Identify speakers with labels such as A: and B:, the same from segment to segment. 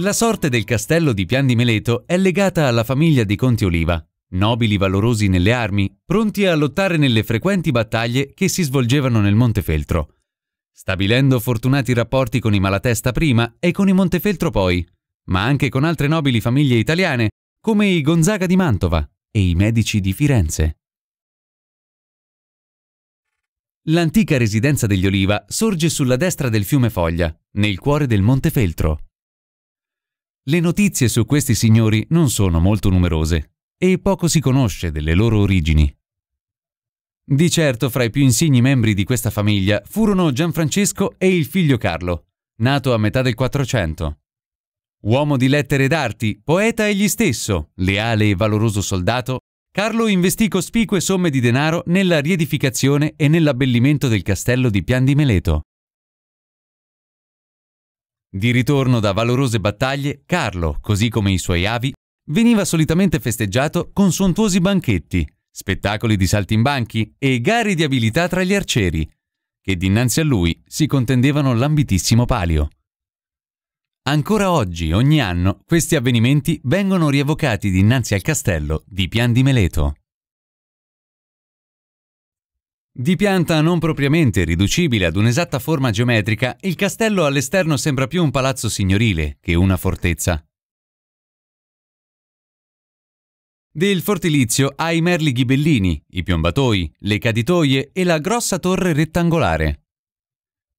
A: La sorte del castello di Pian di Meleto è legata alla famiglia di Conti Oliva, nobili valorosi nelle armi, pronti a lottare nelle frequenti battaglie che si svolgevano nel Montefeltro. Stabilendo fortunati rapporti con i Malatesta prima e con i Montefeltro poi, ma anche con altre nobili famiglie italiane come i Gonzaga di Mantova e i Medici di Firenze. L'antica residenza degli Oliva sorge sulla destra del fiume Foglia, nel cuore del Montefeltro. Le notizie su questi signori non sono molto numerose e poco si conosce delle loro origini. Di certo fra i più insigni membri di questa famiglia furono Gianfrancesco e il figlio Carlo, nato a metà del Quattrocento. Uomo di lettere ed arti, poeta egli stesso, leale e valoroso soldato, Carlo investì cospicue somme di denaro nella riedificazione e nell'abbellimento del castello di Pian di Meleto. Di ritorno da valorose battaglie, Carlo, così come i suoi avi, veniva solitamente festeggiato con sontuosi banchetti, spettacoli di saltimbanchi e gare di abilità tra gli arcieri, che dinanzi a lui si contendevano l'ambitissimo palio. Ancora oggi, ogni anno, questi avvenimenti vengono rievocati dinanzi al castello di Pian di Meleto. Di pianta non propriamente riducibile ad un'esatta forma geometrica, il castello all'esterno sembra più un palazzo signorile che una fortezza. Del fortilizio ha i merli ghibellini, i piombatoi, le caditoie e la grossa torre rettangolare.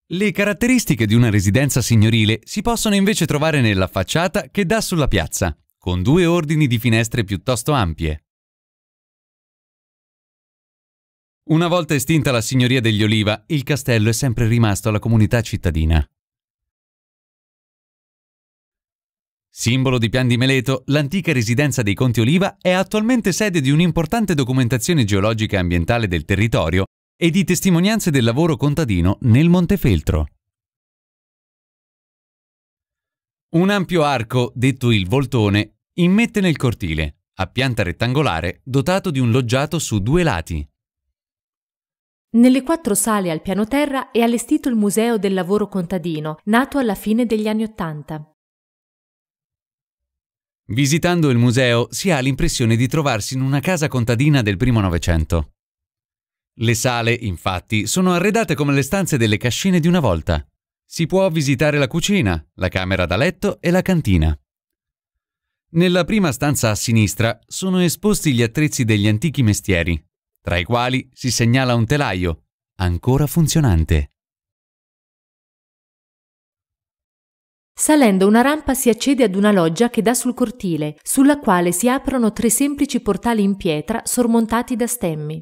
A: Le caratteristiche di una residenza signorile si possono invece trovare nella facciata che dà sulla piazza, con due ordini di finestre piuttosto ampie. Una volta estinta la signoria degli Oliva, il castello è sempre rimasto alla comunità cittadina. Simbolo di Pian di Meleto, l'antica residenza dei Conti Oliva è attualmente sede di un'importante documentazione geologica e ambientale del territorio e di testimonianze del lavoro contadino nel Montefeltro. Un ampio arco, detto il voltone, immette nel cortile, a pianta rettangolare, dotato di un loggiato su due lati.
B: Nelle quattro sale al piano terra è allestito il Museo del Lavoro Contadino, nato alla fine degli anni Ottanta.
A: Visitando il museo si ha l'impressione di trovarsi in una casa contadina del primo Novecento. Le sale, infatti, sono arredate come le stanze delle cascine di una volta. Si può visitare la cucina, la camera da letto e la cantina. Nella prima stanza a sinistra sono esposti gli attrezzi degli antichi mestieri, tra i quali si segnala un telaio, ancora funzionante.
B: Salendo una rampa si accede ad una loggia che dà sul cortile, sulla quale si aprono tre semplici portali in pietra sormontati da stemmi.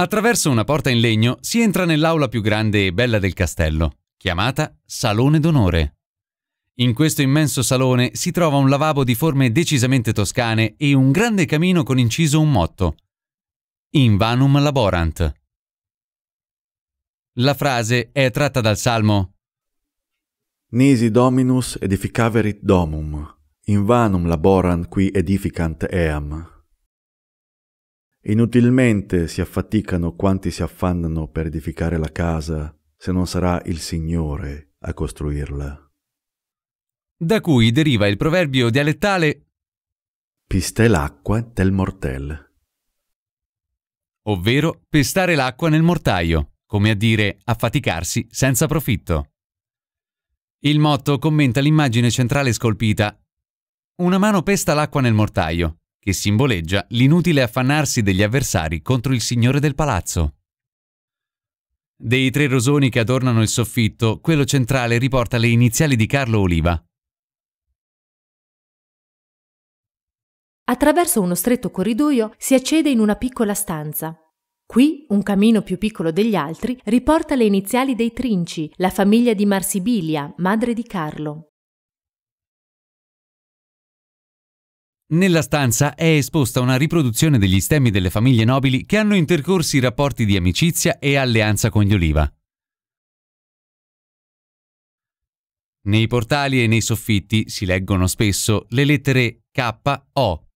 A: Attraverso una porta in legno si entra nell'aula più grande e bella del castello, chiamata Salone d'onore. In questo immenso salone si trova un lavabo di forme decisamente toscane e un grande camino con inciso un motto: In vanum laborant. La frase è tratta dal Salmo Nisi dominus edificaverit domum, in vanum laborant qui edificant eam. Inutilmente si affaticano quanti si affannano per edificare la casa, se non sarà il Signore a costruirla da cui deriva il proverbio dialettale Piste l'acqua del mortel. Ovvero pestare l'acqua nel mortaio, come a dire affaticarsi senza profitto. Il motto commenta l'immagine centrale scolpita Una mano pesta l'acqua nel mortaio, che simboleggia l'inutile affannarsi degli avversari contro il signore del palazzo. Dei tre rosoni che adornano il soffitto, quello centrale riporta le iniziali di Carlo Oliva,
B: Attraverso uno stretto corridoio si accede in una piccola stanza. Qui un camino più piccolo degli altri riporta le iniziali dei Trinci, la famiglia di Marsibilia, madre di Carlo.
A: Nella stanza è esposta una riproduzione degli stemmi delle famiglie nobili che hanno intercorsi rapporti di amicizia e alleanza con gli Oliva. Nei portali e nei soffitti si leggono spesso le lettere K, O,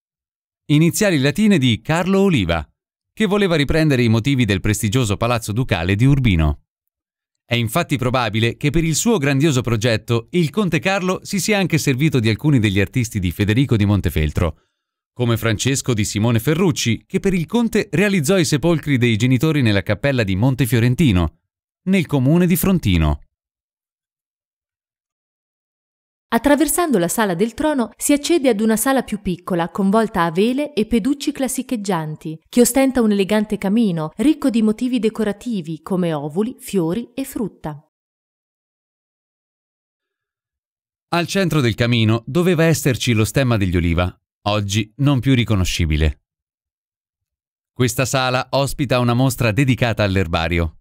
A: iniziali latine di Carlo Oliva, che voleva riprendere i motivi del prestigioso palazzo ducale di Urbino. È infatti probabile che per il suo grandioso progetto il conte Carlo si sia anche servito di alcuni degli artisti di Federico di Montefeltro, come Francesco di Simone Ferrucci, che per il conte realizzò i sepolcri dei genitori nella cappella di Montefiorentino, nel comune di Frontino.
B: Attraversando la sala del trono si accede ad una sala più piccola, con volta a vele e peducci classicheggianti, che ostenta un elegante camino ricco di motivi decorativi come ovuli, fiori e frutta.
A: Al centro del camino doveva esserci lo stemma degli oliva, oggi non più riconoscibile. Questa sala ospita una mostra dedicata all'erbario.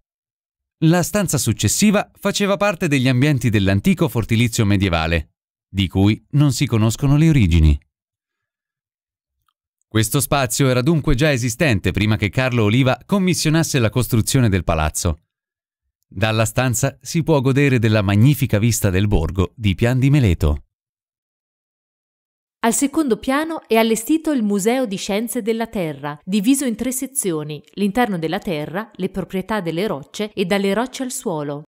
A: La stanza successiva faceva parte degli ambienti dell'antico fortilizio medievale, di cui non si conoscono le origini. Questo spazio era dunque già esistente prima che Carlo Oliva commissionasse la costruzione del palazzo. Dalla stanza si può godere della magnifica vista del borgo di Pian di Meleto.
B: Al secondo piano è allestito il Museo di Scienze della Terra, diviso in tre sezioni, l'interno della Terra, le proprietà delle rocce e dalle rocce al suolo.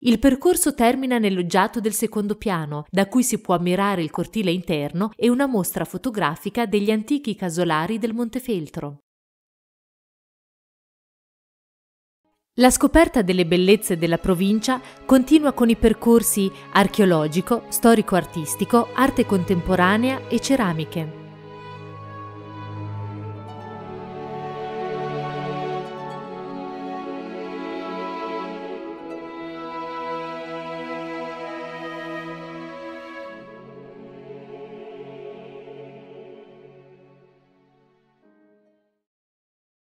B: Il percorso termina nel loggiato del secondo piano, da cui si può ammirare il cortile interno e una mostra fotografica degli antichi casolari del Montefeltro. La scoperta delle bellezze della provincia continua con i percorsi archeologico, storico-artistico, arte contemporanea e ceramiche.